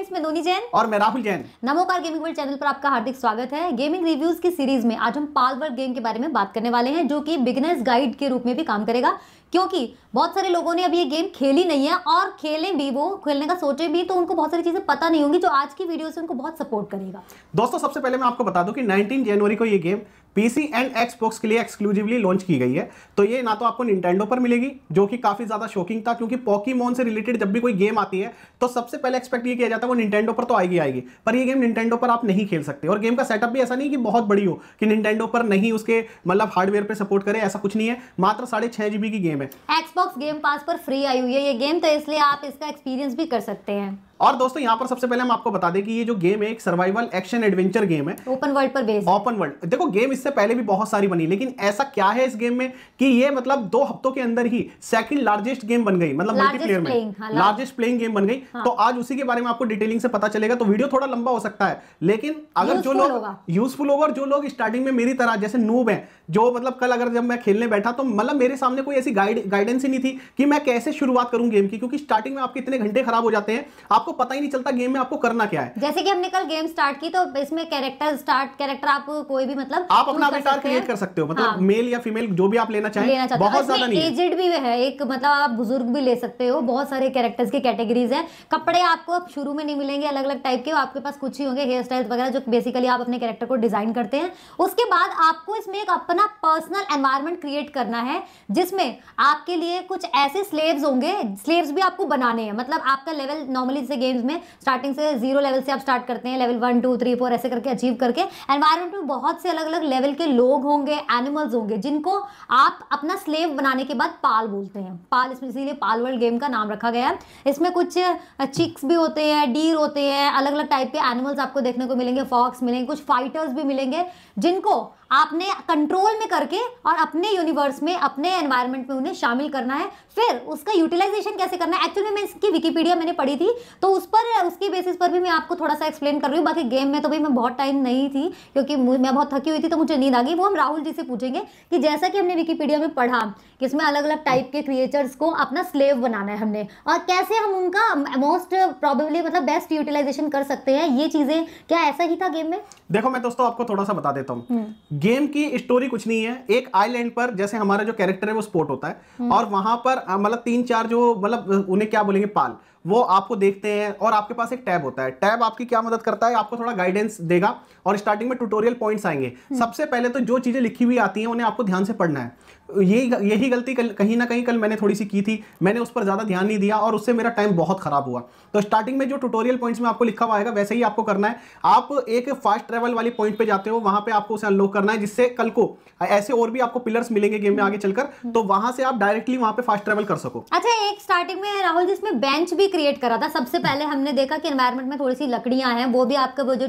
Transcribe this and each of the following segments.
Friends मैं दोनी जैन और मैं Rahul Jain Namokar gaming world channel पर आपका हार्दिक स्वागत है गेमिंग रिव्यूज की सीरीज में आज हम पाल पालवर्ग गेम के बारे में बात करने वाले हैं जो कि बिगनर्स गाइड के रूप में भी काम करेगा क्योंकि बहुत सारे लोगों ने अभी ये गेम खेली नहीं है और खेलें भी वो खेलने का सोचे भी तो उनको बहुत सारी चीजें पता नहीं होंगी जो आज की वीडियो से उनको बहुत सपोर्ट करेगा दोस्तों सबसे पहले मैं आपको बता दूं कि 19 जनवरी को ये गेम पीसी एंड एक्सबॉक्स के लिए एक्सक्लूसिवली लॉन्च की गई है तो ये ना तो आपको निंटेंडो पर मिलेगी जो कि काफ़ी ज़्यादा शॉकिंग था क्योंकि पॉकीमोन से रिलेटेड जब भी कोई गेम आती है तो सबसे पहले एक्सपेक्ट ये किया जाता है वो निंटेंडो पर तो आएगी आएगी पर ये गेम निंटेंडो पर आप नहीं खेल सकते और गेम का सेटअप भी ऐसा नहीं कि बहुत बड़ी हो कि निंटेंडो पर नहीं उसके मतलब हार्डवेयर पर सपोर्ट करे ऐसा कुछ नहीं है मात्र साढ़े की गेम है एक्सबॉक्स गेम पास पर फ्री आई हुई है ये गेम तो इसलिए आप इसका एक्सपीरियंस भी कर सकते हैं और दोस्तों यहाँ पर सबसे पहले हम आपको बता दें कि ये जो गेम है एक सर्वाइवल एक्शन एडवेंचर गेम है ओपन वर्ल्ड पर बेस्ड ओपन वर्ल्ड देखो गेम इससे पहले भी बहुत सारी बनी लेकिन ऐसा क्या है इस गेम में कि ये मतलब दो हफ्तों के अंदर ही सेकंड लार्जेस्ट गेम बन गई मतलब मल्टीप्लेयर में लार्जेस्ट प्लेइंग गेम बन गई हाँ। तो आज उसी के बारे में आपको डिटेलिंग से पता चलेगा तो वीडियो थोड़ा लंबा हो सकता है लेकिन अगर जो लोग यूजफुल होगा जो लोग स्टार्टिंग में मेरी तरह जैसे नूब है जो मतलब कल अगर जब मैं खेलने बैठा तो मतलब मेरे सामने कोई ऐसी गाइडेंस ही नहीं थी कि मैं कैसे शुरुआत करूं गेम की क्योंकि स्टार्टिंग में आपके इतने घंटे खराब हो जाते हैं आपको आपको पता ही नहीं चलता गेम में आपको करना क्या है जैसे कि हमने कल गेम स्टार्ट की तो इसमें कैरेक्टर स्टार्ट कैरेक्टर आप कोई भी मतलब आप अपना अवतार क्रिएट कर सकते हो मतलब हाँ। मेल या फीमेल जो भी आप लेना चाहें बहुत ज्यादा नहीं एजेड भी है एक मतलब आप बुजुर्ग भी ले सकते हो बहुत सारे कैरेक्टर्स की कैटेगरीज है कपड़े आपको शुरू में नहीं मिलेंगे अलग अलग टाइप के आपके पास कुछ ही होंगे हेयर स्टाइल वगैरह जो बेसिकली आप अपने कैरेक्टर को डिजाइन करते हैं उसके बाद आपको इसमें एक अपना पर्सनल एनवायरमेंट क्रिएट करना है जिसमें आपके लिए कुछ ऐसे स्लेव्स होंगे स्लेव्स भी आपको बनाने हैं मतलब आपका लेवल नॉर्मली जैसे गेम्स में स्टार्टिंग से जीरो लेवल से आप स्टार्ट करते हैं level one two three four ऐसे करके अचीव करके एनवायरमेंट में बहुत से अलग अलग लेवल के लोग होंगे एनिमल्स होंगे जिनको आप अपना स्लेव बनाने के बाद पाल बोलते हैं पाल इसमें इसीलिए पाल वर्ल्ड गेम का नाम रखा गया है इसमें कुछ चिक्स भी होते हैं डीर होते हैं अलग अलग टाइप के एनिमल्स आपको देखने को मिलेंगे फॉक्स मिलेंगे कुछ फाइटर्स भी मिलेंगे जिनको आपने कंट्रोल में करके और अपने यूनिवर्स में अपने एनवायरमेंट में उन्हें शामिल करना है फिर उसका यूटिलाइजेशन कैसे करना है एक्चुअली मैं इसकी विकीपीडिया मैंने पढ़ी थी तो उस पर उसके बेसिस पर भी मैं आपको थोड़ा सा एक्सप्लेन कर रही हूँ बाकी गेम में तो भी मैं बहुत टाइम नहीं थी क्योंकि मैं बहुत थकी हुई थी तो मुझे नींद आ गई वो हम राहुल जी से पूछेंगे कि जैसा कि हमने विकीपीडिया में पढ़ा कि इसमें अलग अलग टाइप के क्रिएटर्स को अपना स्लेव बनाना है हमने और कैसे हम उनका मोस्ट प्रॉबेबली मतलब बेस्ट यूटिलाइजेशन कर सकते हैं ये चीज़ें क्या ऐसा ही था गेम में देखो मैं दोस्तों आपको थोड़ा सा बता देता हूँ हम्म। गेम की स्टोरी कुछ नहीं है एक आइलैंड पर जैसे हमारा जो कैरेक्टर है वो स्पोर्ट होता है हम्म। और वहां पर मतलब तीन चार जो मतलब उन्हें क्या बोलेंगे पाल वो आपको देखते हैं और आपके पास एक टैब होता है टैब आपकी क्या मदद करता है आपको थोड़ा गाइडेंस देगा और स्टार्टिंग में ट्यूटोरियल पॉइंट्स आएंगे हम्म। सबसे पहले तो जो चीजें लिखी हुई आती हैं उन्हें आपको ध्यान से पढ़ना है यही यही गलती कल कहीं ना कहीं कल मैंने थोड़ी सी की थी मैंने उस पर ज़्यादा ध्यान नहीं दिया और उससे मेरा टाइम बहुत ख़राब हुआ तो स्टार्टिंग में जो ट्यूटोरियल पॉइंट्स में आपको लिखा हुआ आएगा वैसे ही आपको करना है आप एक फास्ट ट्रैवल वाली पॉइंट पे जाते हो वहाँ पे आपको उसे अनलॉक करना है जिससे कल को ऐसे और भी आपको पिलर्स मिलेंगे गेम में आगे चलकर तो वहाँ से आप डायरेक्टली वहाँ पे फास्ट ट्रैवल कर सको अच्छा एक स्टार्टिंग में राहुल जिसमें बेंच भी क्रिएट करा था सबसे पहले हमने देखा कि एनवायरमेंट में थोड़ी सी लकड़ियाँ हैं वो भी आपका वो जो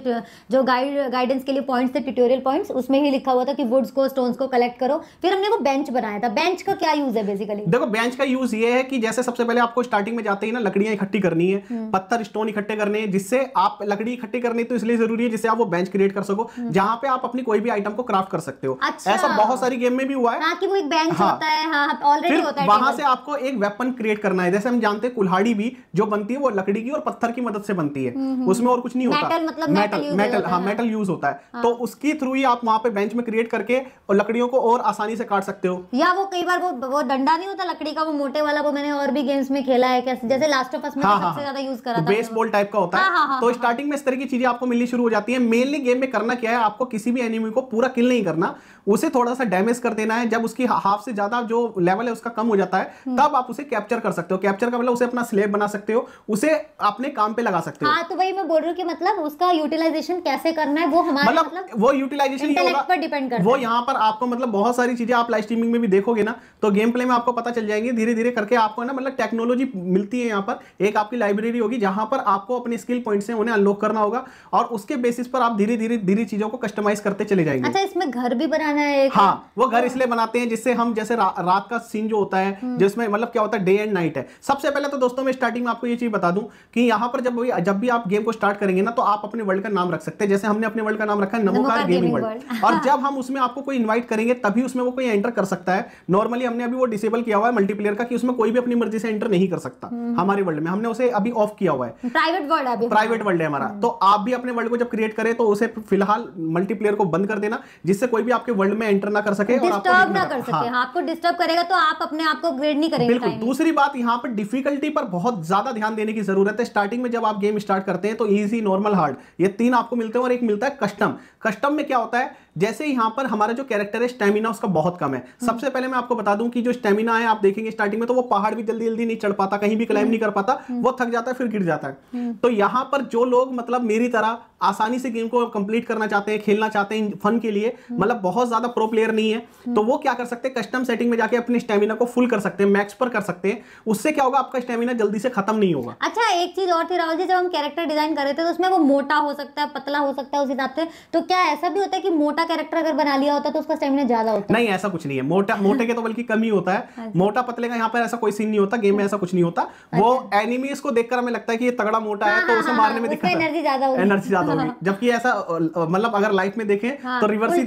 जो गाइड गाइडेंस के लिए पॉइंट्स थे ट्यूटोरियल पॉइंट्स उसमें ही लिखा हुआ था कि वुड्स को स्टोन्स को कलेक्ट करो फिर हमने वो बेंच बनाया था बेंच का क्या यूज है बेसिकली देखो बेंच का यूज ये है कि जैसे सबसे पहले आपको स्टार्टिंग में जाते ही ना लकड़ियां इकट्ठी करनी है हम्म। पत्थर स्टोन इकट्ठे करने हैं जिससे आप लकड़ी इकट्ठी करनी तो इसलिए जरूरी है जिससे आप वो बेंच क्रिएट कर सको हम्म। जहाँ पे आप अपनी कोई भी आइटम को क्राफ्ट कर सकते हो अच्छा। ऐसा बहुत सारी गेम में भी हुआ है हाँ, कि वो एक बेंच हाँ। होता है हाँ, हाँ वहां से आपको एक वेपन क्रिएट करना है जैसे हम जानते हैं कुल्हाड़ी भी जो बनती है वो लकड़ी की और पत्थर की मदद से बनती है हम्म, उसमें और कुछ नहीं होता मेटल मेटल हाँ मेटल यूज होता है तो उसके थ्रू ही आप वहां पे बेंच में क्रिएट करके और लकड़ियों को और आसानी से काट सकते हो या वो कई बार वो वो डंडा नहीं होता लकड़ी का वो मोटे वाला वो मैंने और भी गेम्स में खेला है कैसे जैसे लास्ट ऑफ अस में हाँ, हाँ, सबसे हाँ। ज्यादा यूज करा तो था बेसबॉल टाइप का होता है तो स्टार्टिंग में इस तरह की चीजें आपको मिलनी शुरू हो जाती है मेनली गेम में करना क्या है आपको किसी भी एनिमी को पूरा किल नहीं करना उसे थोड़ा सा डैमेज कर देना है जब उसकी हाफ से ज्यादा जो लेवल है उसका कम हो जाता है हम्म। तब आप उसे कैप्चर कर सकते हो कैप्चर का मतलब उसे अपना स्लेब बना सकते हो उसे अपने काम पे लगा सकते हो हाँ तो वही मैं बोल रही हूँ कि मतलब उसका यूटिलाइजेशन कैसे करना है वो हमारा मतलब, मतलब वो यूटिलाइजेशन पर डिपेंड कर वो यहाँ पर आपको मतलब बहुत सारी चीजें आप लाइव स्ट्रीमिंग स्ट्रीमिंग में भी देखोगे ना तो गेम प्ले में आपको पता चल जाएंगे धीरे धीरे करके आपको ना मतलब टेक्नोलॉजी मिलती है यहाँ पर एक आपकी लाइब्रेरी होगी जहाँ पर आपको अपने स्किल पॉइंट से उन्हें अनलॉक करना होगा और उसके बेसिस पर आप धीरे धीरे धीरे चीजों को कस्टमाइज करते चले जाएंगे अच्छा इसमें घर भी बनाना है हाँ वो घर हाँ। इसलिए बनाते हैं जिससे हम जैसे रात का सीन जो होता है हम्म। जिसमें मतलब क्या होता है डे एंड नाइट है सबसे पहले तो दोस्तों मैं स्टार्टिंग में आपको ये चीज बता दूं कि यहाँ पर जब भी जब भी आप गेम को स्टार्ट करेंगे ना तो आप अपने वर्ल्ड का नाम रख सकते हैं जैसे हमने अपने वर्ल्ड का नाम रखा है नमोकार गेमिंग वर्ल्ड और हाँ। जब हम उसमें आपको कोई इन्वाइट करेंगे तभी उसमें वो कोई एंटर कर सकता सकता है नॉर्मली हमने अभी वो डिसेबल किया हुआ है मल्टीप्लेयर का कि उसमें कोई भी अपनी मर्जी से एंटर नहीं कर सकता हम्म। हमारे वर्ल्ड में हमने उसे अभी ऑफ किया हुआ है प्राइवेट वर्ल्ड है प्राइवेट वर्ल्ड है हमारा हम्म। तो आप भी अपने वर्ल्ड को जब क्रिएट करें तो उसे फिलहाल मल्टीप्लेयर को बंद कर देना जिससे कोई भी आपके वर्ल्ड में एंटर ना कर सके और आपको ना कर सके हाँ। हाँ, आपको डिस्टर्ब करेगा तो आप अपने आप को ग्रेड नहीं करेंगे बिल्कुल दूसरी बात यहाँ पर डिफिकल्टी पर बहुत ज्यादा ध्यान देने की जरूरत है स्टार्टिंग में जब आप गेम स्टार्ट करते हैं तो ईजी नॉर्मल हार्ड ये तीन आपको मिलते हैं और एक मिलता है कस्टम कस्टम में क्या होता है जैसे यहाँ पर हमारा जो कैरेक्टर है स्टेमिना उसका बहुत कम है हम्म। सबसे पहले मैं आपको बता दूं कि जो स्टेमिना है आप देखेंगे स्टार्टिंग में तो वो पहाड़ भी जल्दी जल्दी नहीं चढ़ पाता कहीं भी क्लाइम हम्म। नहीं कर पाता हम्म। वो थक जाता है फिर गिर जाता है तो यहाँ पर जो लोग मतलब मेरी तरह आसानी से गेम को कंप्लीट करना चाहते हैं खेलना चाहते हैं फन के लिए मतलब बहुत ज्यादा प्रो प्लेयर नहीं है तो वो क्या कर सकते हैं कस्टम सेटिंग में जाके अपने स्टेमिना को फुल कर सकते हैं मैक्स पर कर सकते हैं उससे क्या होगा आपका स्टेमिना जल्दी से खत्म नहीं होगा अच्छा एक चीज और थी राहुल जी जब हम कैरेक्टर डिजाइन कर रहे थे तो उसमें वो मोटा हो सकता है पतला हो सकता है उस हिसाब से तो क्या ऐसा भी होता है कि मोटा मोटा कैरेक्टर अगर बना लिया होता तो उसका स्टेमिना ज्यादा होता नहीं ऐसा कुछ नहीं है मोटा मोटे के तो बल्कि कम ही होता है हाँ मोटा पतले का यहाँ पर ऐसा कोई सीन नहीं होता गेम में ऐसा कुछ नहीं होता वो एनिमीज अच्छा। को देखकर हमें लगता है कि ये तगड़ा मोटा है हाँ, तो हाँ, उसे मारने में दिक्कत एनर्जी ज्यादा होगी एनर्जी ज्यादा होगी जबकि ऐसा मतलब अगर लाइफ में देखें तो रिवर्स ही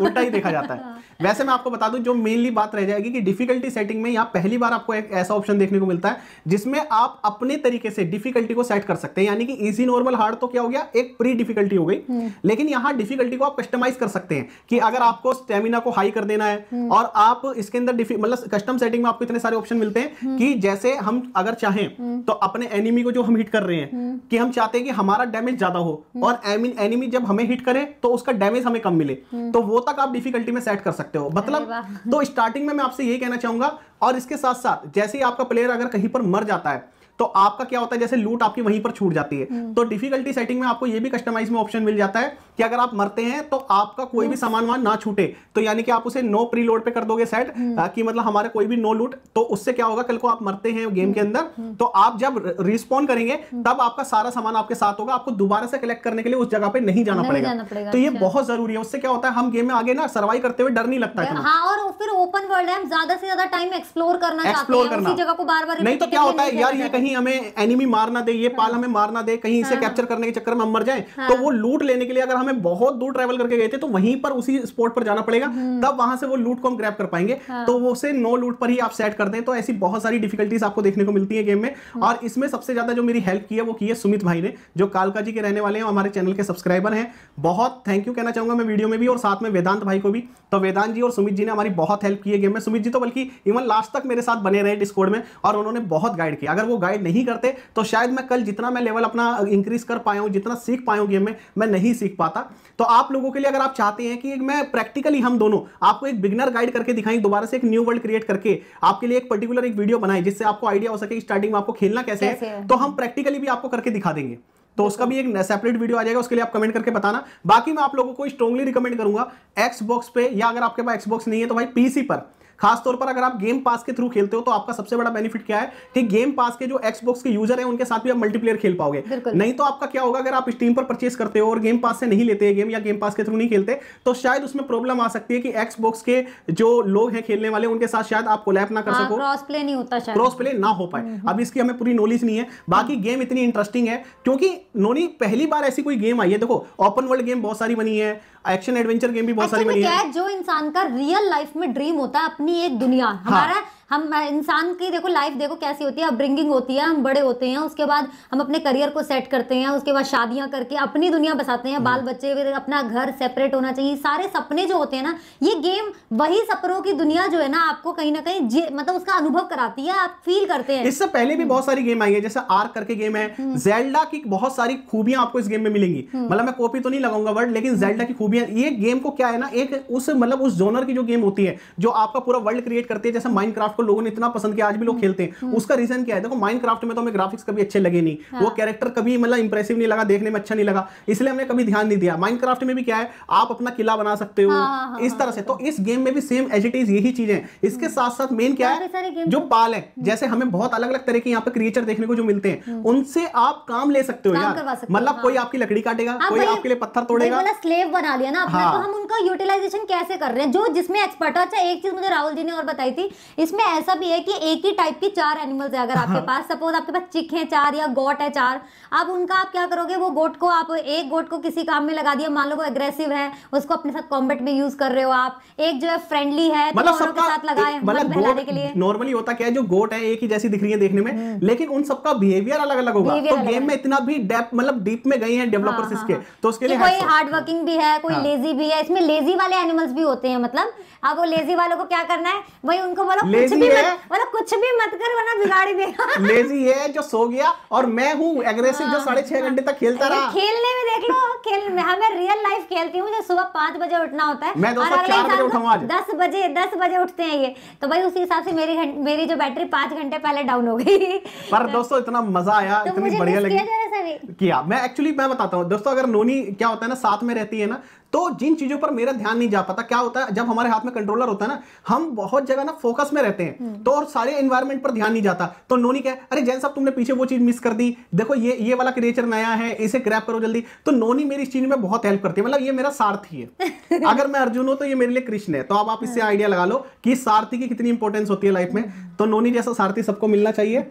उल्टा ही देखा जाता है वैसे मैं आपको बता दूं जो मेनली बात रह जाएगी कि डिफिकल्टी सेटिंग में यहाँ पहली बार आपको एक ऐसा ऑप्शन देखने को मिलता है जिसमें आप अपने तरीके से डिफिकल्टी को सेट कर सकते हैं यानी कि इजी नॉर्मल हार्ड तो क्या हो गया एक प्री डिफिकल्टी हो गई हम्म। लेकिन यहाँ डिफिकल्टी को आप कस्टमाइज कर सकते हैं कि अगर आपको स्टेमिना को हाई कर देना है हम्म। और आप इसके अंदर मतलब कस्टम सेटिंग में आपको इतने सारे ऑप्शन मिलते हैं कि हम्म। जैसे हम अगर चाहें हम्म। तो अपने एनिमी को जो हम हिट कर रहे हैं कि हम चाहते हैं कि हमारा डैमेज ज्यादा हो और एनिमी जब हमें हिट करे तो उसका डैमेज हमें कम मिले तो वो तक आप डिफिकल्टी में सेट कर सकते हो मतलब तो स्टार्टिंग में मैं आपसे यही कहना चाहूंगा और इसके साथ साथ जैसे ही आपका प्लेयर अगर कहीं पर मर जाता है तो आपका क्या होता है जैसे लूट आपकी वहीं पर छूट जाती है तो डिफिकल्टी सेटिंग में आपको ये भी कस्टमाइज में ऑप्शन मिल जाता है कि अगर आप मरते हैं तो आपका कोई भी सामान वान ना छूटे तो यानी कि आप उसे नो प्री लोड पे कर दोगे सेट hmm. कि मतलब हमारा कोई भी नो लूट तो उससे क्या होगा कल को आप मरते हैं गेम के hmm. अंदर hmm. तो आप जब रिस्पॉन्ड करेंगे तब आपका सारा सामान आपके साथ होगा आपको दोबारा से कलेक्ट करने के लिए उस जगह पे नहीं जाना पड़ेगा तो ये अच्छा। बहुत जरूरी है उससे क्या होता है हम गेम में आगे ना सर्वाइव करते हुए डर नहीं लगता है हाँ, और फिर ओपन वर्ल्ड है हम ज्यादा से ज्यादा टाइम एक्सप्लोर करना एक्सप्लोर करना जगह को बार बार नहीं तो क्या होता है यार ये कहीं हमें एनिमी मारना दे ये पाल हाँ। हमें मारना दे कहीं इसे कैप्चर हाँ। करने के चक्कर में हम मर जाए तो वो लूट लेने के लिए अगर हमें बहुत दूर ट्रेवल करके गए थे तो वहीं पर उसी स्पॉट पर जाना पड़ेगा हम्म। तब वहां से वो लूट को हम ग्रैप कर पाएंगे हाँ। तो वो से नो लूट पर ही आप सेट करते हैं तो ऐसी बहुत सारी डिफिकल्टीज आपको देखने को मिलती है गेम में हम्म। और इसमें सबसे ज्यादा जो मेरी हेल्प की है वो की है सुमित भाई ने जो कालका जी के रहने वाले हैं हमारे चैनल के सब्सक्राइबर हैं बहुत थैंक यू कहना चाहूंगा मैं वीडियो में भी और साथ में वेदांत भाई को भी तो वेदांत जी और सुमित जी ने हमारी बहुत हेल्प की है गेम में सुमित जी तो बल्कि इवन लास्ट तक मेरे साथ बने रहे डिस्कोड में और उन्होंने बहुत गाइड किया अगर वो गाइड नहीं करते तो शायद मैं कल जितना मैं लेवल अपना इंक्रीज कर पाया हूँ जितना सीख पाया हूँ गेम में मैं नहीं सीख पाता पाता तो आप लोगों के लिए अगर आप चाहते हैं कि मैं प्रैक्टिकली हम दोनों आपको एक बिगनर गाइड करके दिखाएं दोबारा से एक न्यू वर्ल्ड क्रिएट करके आपके लिए एक पर्टिकुलर एक वीडियो बनाए जिससे आपको आइडिया हो सके स्टार्टिंग में आपको खेलना कैसे है तो हम प्रैक्टिकली भी आपको करके दिखा देंगे तो उसका भी एक सेपरेट वीडियो आ जाएगा उसके लिए आप कमेंट करके बताना बाकी मैं आप लोगों को स्ट्रॉन्गली रिकमेंड करूंगा एक्सबॉक्स पे या अगर आपके पास एक्सबॉक्स नहीं है तो भाई पीसी पर खासतौर पर अगर आप गेम पास के थ्रू खेलते हो तो आपका सबसे बड़ा बेनिफिट क्या है कि गेम पास के जो एक्सबॉक्स के यूजर है उनके साथ भी आप मल्टीप्लेयर खेल पाओगे नहीं तो आपका क्या होगा अगर आप स्टीम पर परचेस करते हो और गेम पास से नहीं लेते गेम या गेम पास के थ्रू नहीं खेलते तो शायद उसमें प्रॉब्लम आ सकती है कि एक्सबॉक्स के जो लोग हैं खेलने वाले उनके साथ शायद आप कोलैप ना कर हाँ, सको क्रॉस प्ले नहीं होता क्रॉस प्ले ना हो पाए हम्म। अब इसकी हमें पूरी नॉलेज नहीं है बाकी गेम हम्म। इतनी इंटरेस्टिंग है क्योंकि नोनी पहली बार ऐसी कोई गेम आई है देखो ओपन वर्ल्ड गेम बहुत सारी बनी है एक्शन एडवेंचर गेम भी बहुत सारी बनी है जो इंसान का रियल लाइफ में ड्रीम होता है अपनी अपनी एक दुनिया हाँ। हमारा हम इंसान की देखो लाइफ देखो कैसी होती है अपब्रिंगिंग होती है हम बड़े होते हैं उसके बाद हम अपने करियर को सेट करते हैं उसके बाद शादियां करके अपनी दुनिया बसाते हैं हम्म। बाल बच्चे फिर अपना घर सेपरेट होना चाहिए सारे सपने जो होते हैं ना ये गेम वही सपनों की दुनिया जो है ना आपको कहीं ना कहीं मतलब उसका अनुभव कराती है आप फील करते हैं इससे पहले भी हम्म। बहुत सारी गेम आई है जैसे आर करके गेम है जेल्डा की बहुत सारी खूबियां आपको इस गेम में मिलेंगी हम्म। मतलब मैं कॉपी तो नहीं लगाऊंगा वर्ड लेकिन जेल्डा की खूबियां ये गेम को क्या है ना एक उस मतलब उस जोनर की जो गेम होती है जो आपका पूरा वर्ल्ड क्रिएट करती है जैसे माइंड को लोगों ने इतना पसंद किया आज भी लोग हम्म, खेलते हैं हम्म। उसका रीजन क्या है देखो माइनक्राफ्ट में तो हमें ग्राफिक्स कभी अच्छे लगे नहीं वो कैरेक्टर हाँ। कभी मतलब इंप्रेसिव नहीं लगा देखने में अच्छा नहीं लगा इसलिए हमने कभी ध्यान नहीं दिया माइनक्राफ्ट में भी क्या है आप अपना किला बना सकते हो हाँ, हाँ, इस तरह से तो इस गेम में भी सेम एज इट इज यही चीजें इसके साथ साथ मेन क्या है जो पाल है हम्म। जैसे हमें बहुत अलग अलग तरह के यहाँ पे क्रिएचर देखने को जो मिलते हैं उनसे आप काम ले सकते हो यार मतलब कोई आपकी लकड़ी काटेगा कोई आपके लिए पत्थर तोड़ेगा स्लेव बना लिया ना तो हाँ। तो हम उनका यूटिलाइजेशन कैसे कर रहे हैं जो जिसमें एक्सपर्ट अच्छा एक चीज मुझे राहुल जी ने और बताई थी इसमें ऐसा भी है कि एक ही टाइप के चार एनिमल्स है अगर आपके हाँ। पास सपोज आपके पास चिक है चार या गोट है चार आप उनका आप क्या करोगे वो गोट को आप एक गोट को किसी काम में लगा दिया मान लो वो एग्रेसिव है उसको अपने साथ कॉम्बेट में यूज कर रहे हो आप एक जो है फ्रेंडली है तो मतलब तो सबका साथ लगाए मतलब बहलाने के लिए नॉर्मली होता क्या है जो गोट है एक ही जैसी दिख रही है देखने में हम्म। लेकिन उन सबका बिहेवियर अलग अलग होगा तो गेम में इतना भी डेप मतलब डीप में गई है डेवलपर्स हाँ, हाँ, इसके तो उसके लिए कोई हार्ड वर्किंग भी है कोई लेजी भी है इसमें लेजी वाले एनिमल्स भी होते हैं मतलब अब वो लेजी वालों को क्या करना है वही उनको बोलो कुछ भी मत बोलो कुछ भी मत कर वरना बिगाड़ देगा लेजी है जो सो गया और मैं हूँ एग्रेसिव जो हाँ। साढ़े छह घंटे तक खेलता रहा खेलने में देख लो खेल हाँ मैं रियल लाइफ खेलती हूँ मुझे सुबह पाँच बजे उठना होता है और अगले दस बजे दस बजे उठते हैं ये तो भाई उसी हिसाब से मेरी मेरी जो बैटरी पांच घंटे पहले डाउन हो गई पर तो- दोस्तों इतना मजा आया तो इतनी बढ़िया लगी किया मैं एक्चुअली मैं बताता हूँ दोस्तों अगर नोनी क्या होता है ना साथ में रहती है ना तो जिन चीजों पर मेरा ध्यान नहीं जा पाता क्या होता है जब हमारे हाथ में कंट्रोलर होता है ना हम बहुत जगह ना फोकस में रहते हैं हम्म। तो और सारे एनवायरमेंट पर ध्यान नहीं जाता तो नोनी क्या अरे जैन साहब तुमने पीछे वो चीज मिस कर दी देखो ये ये वाला क्रिएचर नया है इसे क्रैप करो जल्दी तो नोनी मेरी इस चीज में बहुत हेल्प करती है मतलब ये मेरा सारथी है अगर मैं अर्जुन हूं तो ये मेरे लिए कृष्ण है तो अब आप इससे आइडिया हाँ। लगा लो कि सारथी की कितनी इंपॉर्टेंस होती है लाइफ में हम्म। तो नोनी जैसा सारथी सबको मिलना चाहिए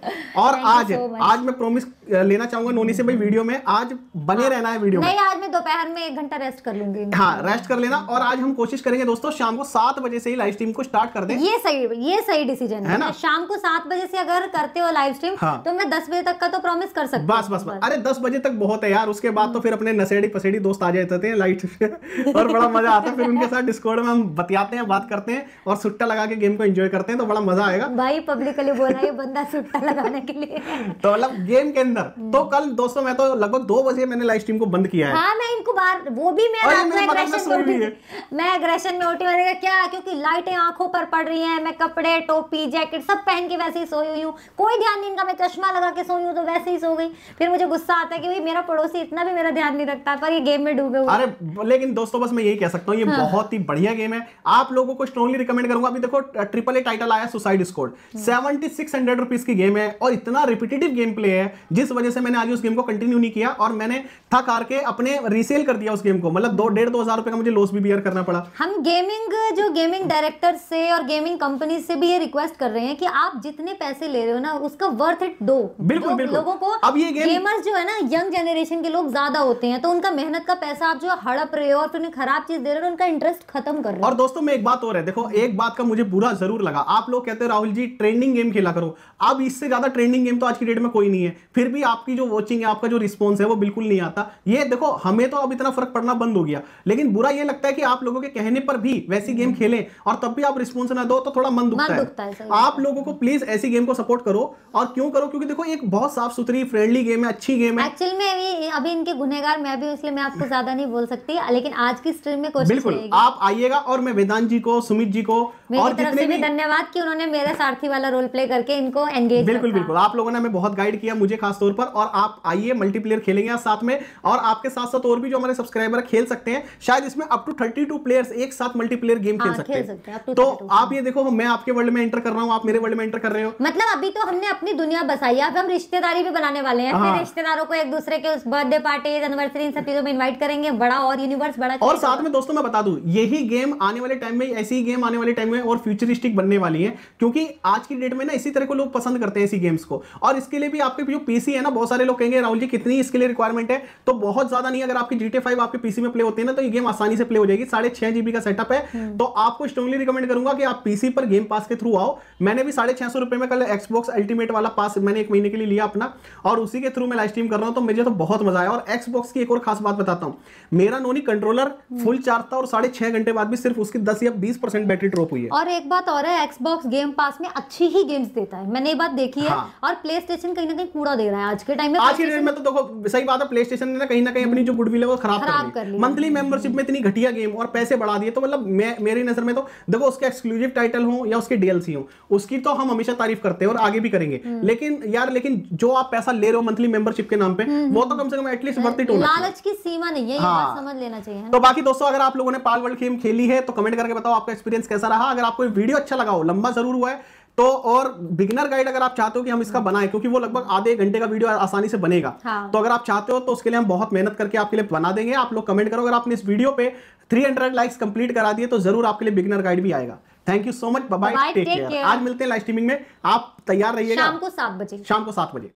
और आज आज मैं प्रोमिस लेना चाहूंगा नोनी से भाई वीडियो में आज बने हाँ। रहना है वीडियो में आज मैं दोपहर में एक घंटा रेस्ट कर लूंगी हाँ रेस्ट हम्म। कर लेना और आज हम कोशिश करेंगे दोस्तों शाम को सात बजे से ही लाइव स्ट्रीम को स्टार्ट कर दें ये सही ये सही डिसीजन है ना शाम को सात बजे से अगर करते हो लाइव स्ट्रीम हाँ। तो मैं दस बजे तक का तो प्रॉमिस कर सकता बस, बस बस अरे दस बजे तक बहुत है यार उसके बाद तो हम्म। फिर अपने नसेड़ी पसेड़ी दोस्त आ जाते हैं लाइव और बड़ा मजा आता है फिर उनके साथ डिस्कोड में हम बतियाते हैं बात करते हैं और सुट्टा लगा के गेम को एंजॉय करते हैं तो बड़ा मजा आएगा भाई पब्लिकली बोल रहा है बंदा सुट्टा लगाने के लिए तो मतलब गेम के अंदर तो हम्म। कल दोस्तों मैं तो लगभग दो बजे मैंने लाइव स्ट्रीम को बंद किया है हाँ मैं इनको बार वो भी मैं मैं अग्रेशन में उठी मैंने कहा क्या क्योंकि लाइटें आंखों पर पड़ रही हैं मैं कपड़े टोपी जैकेट सब पहन के वैसे ही सोई हुई हूँ कोई ध्यान नहीं इनका मैं चश्मा लगा के सोई हूँ तो वैसे ही सो गई फिर मुझे गुस्सा आता है कि भाई मेरा पड़ोसी इतना भी मेरा ध्यान नहीं रखता पर ये गेम में डूबे हुए अरे लेकिन दोस्तों बस मैं यही कह सकता हूँ ये हाँ। बहुत ही बढ़िया गेम है आप लोगों को स्ट्रॉन्गली रिकमेंड करूंगा अभी देखो ट्रिपल ए टाइटल आया suicide squad seventy six hundred rupees की गेम है और इतना रिपीटेटिव गेम प्ले है जिस वजह से मैंने आज उस गेम को कंटिन्यू नहीं किया और मैंने थक हार के अपने रीसेल कर दिया उस गेम को मतलब दो डेढ़ डेढ़ दो हजार रुपए का मुझे लॉस भी बियर करना पड़ा हम गेमिंग जो गेमिंग डायरेक्टर से और गेमिंग कंपनी से भी ये रिक्वेस्ट कर रहे हैं कि आप जितने पैसे ले रहे हो ना उसका वर्थ इट दो बिल्कुल बिल्कुल लोगों को अब ये गेम... गेमर्स जो है ना यंग जनरेशन के लोग ज्यादा होते हैं तो उनका मेहनत का पैसा आप जो हड़प रहे हो और तुम्हें खराब चीज दे रहे हो उनका इंटरेस्ट खत्म कर रहे हो और दोस्तों में एक बात और है देखो एक बात का मुझे बुरा जरूर लगा आप लोग कहते हो राहुल जी ट्रेंडिंग गेम खेला करो अब इससे ज्यादा ट्रेंडिंग गेम तो आज की डेट में कोई नहीं है फिर भी आपकी जो वॉचिंग है आपका जो रिस्पॉन्स है वो बिल्कुल नहीं आता ये देखो हमें तो अब इतना फर्क पड़ना बंद हो गया लेकिन बुरा ये लगता है कि आप लोगों के कहने पर भी वैसी गेम खेलें और तब भी आप रिस्पॉन्स ना दो तो थोड़ा मन दुखता, मन दुखता है, है आप लोगों को प्लीज ऐसी गेम को सपोर्ट करो और क्यों करो क्योंकि देखो एक बहुत साफ सुथरी फ्रेंडली गेम है अच्छी गेम है एक्चुअल में अभी अभी इनके गुनेगार मैं भी इसलिए मैं आपको ज्यादा नहीं बोल सकती लेकिन आज की स्ट्रीम में कोशिश बिल्कुल आप आइएगा और मैं वेदांत जी को सुमित जी को और जितने भी धन्यवाद की उन्होंने मेरा सारथी वाला रोल प्ले करके इनको एंगेज बिल्कुल बिल्कुल आप लोगों ने हमें बहुत गाइड किया मुझे खासतौर पर और आप आइए मल्टीप्लेयर खेलेंगे साथ में और आपके साथ साथ और भी जो हमारे सब्सक्राइबर खेल सकते हैं हैं शायद इसमें up to thirty two players एक साथ मल्टीप्लेयर हाँ, गेम खेल सकते हैं तो आप ये देखो मैं आपके वर्ल्ड में एंटर कर रहा हूँ आप मेरे वर्ल्ड में एंटर कर रहे हो मतलब अभी तो हमने अपनी दुनिया बसाई अब हम रिश्तेदारी भी बनाने वाले हैं अपने हाँ। रिश्तेदारों को एक दूसरे के उस बर्थडे पार्टी एनिवर्सरी इन सब चीजों में इन्वाइट करेंगे बड़ा और यूनिवर्स बड़ा और साथ में दोस्तों मैं बता दू यही गेम आने वाले टाइम में ऐसी ही गेम आने वाले टाइम में और फ्यूचरिस्टिक बनने वाली है क्योंकि आज की डेट में ना इसी तरह को लोग पसंद करते हैं इसी गेम्स को और इसके लिए भी आपके जो पीसी है ना बहुत सारे लोग कहेंगे राहुल जी कितनी इसके लिए रिक्वायरमेंट है तो बहुत ज्यादा नहीं अगर आपकी जीटे फाइव आपके पीसी में प्ले होते है ना तो ये गेम आसानी से प्ले हो जाएगी साढ़े छह जीबी का सेटअप है हम्म। तो आपको स्ट्रॉन्गली रिकमेंड करूंगा कि आप पीसी पर गेम पास के थ्रू आओ मैंने भी साढ़े छह सौ रुपए में कल एक्सबॉक्स अल्टीमेट वाला पास मैंने एक महीने के लिए लिया अपना और उसी के थ्रू मैं लाइव स्ट्रीम कर रहा हूं तो मुझे तो बहुत मजा आया और एक्सबॉक्स की एक और खास बात बताता हूं मेरा नोनी कंट्रोलर फुल चार्ज था और साढ़े छह घंटे बाद भी सिर्फ उसकी दस या बीस परसेंट बैटरी ड्रॉप हुई है और एक बात और है एक्सबॉक्स गेम पास में अच्छी ही गेम्स देता है मैंने ये बात देखी है हाँ। और प्ले स्टेशन कहीं ना कहीं कूड़ा दे रहा है आज के टाइम में आज के डेट में तो देखो सही बात है प्ले स्टेशन ने कहीं ना कहीं अपनी जो गुडविल है वो खराब कर ली मंथली मेंबरशिप में इतनी घटिया गेम और पैसे बढ़ा दिए तो मतलब मेरी नज़र में तो देखो उसके एक्सक्लूसिव टाइटल हो या उसके डीएलसी हो उसकी तो हम हमेशा तारीफ करते हैं और आगे भी करेंगे हम्म। लेकिन यार लेकिन जो आप पैसा ले रहे हो मंथली मेंबरशिप के नाम पे हम्म, वो हम्म। तो कम से कम एटलीस्ट वर्थ इट होना लालच की सीमा नहीं है हाँ। समझ लेना चाहिए तो बाकी दोस्तों अगर आप लोगों ने पाल वर्ल्ड गेम खेली है तो कमेंट करके बताओ आपका एक्सपीरियंस कैसा रहा अगर आपको वीडियो अच्छा लगा हो लंबा जरूर हुआ है तो और बिगनर गाइड अगर आप चाहते हो कि हम इसका बनाए क्योंकि वो लगभग आधे घंटे का वीडियो आसानी से बनेगा हाँ। तो अगर आप चाहते हो तो उसके लिए हम बहुत मेहनत करके आपके लिए बना देंगे आप लोग कमेंट करो अगर आपने इस वीडियो पे 300 लाइक्स कंप्लीट करा दिए तो जरूर आपके लिए बिगनर गाइड भी आएगा thank you so much bye take care आज मिलते हैं लाइव स्ट्रीमिंग में आप तैयार रहिएगा शाम को सात बजे शाम को सात बजे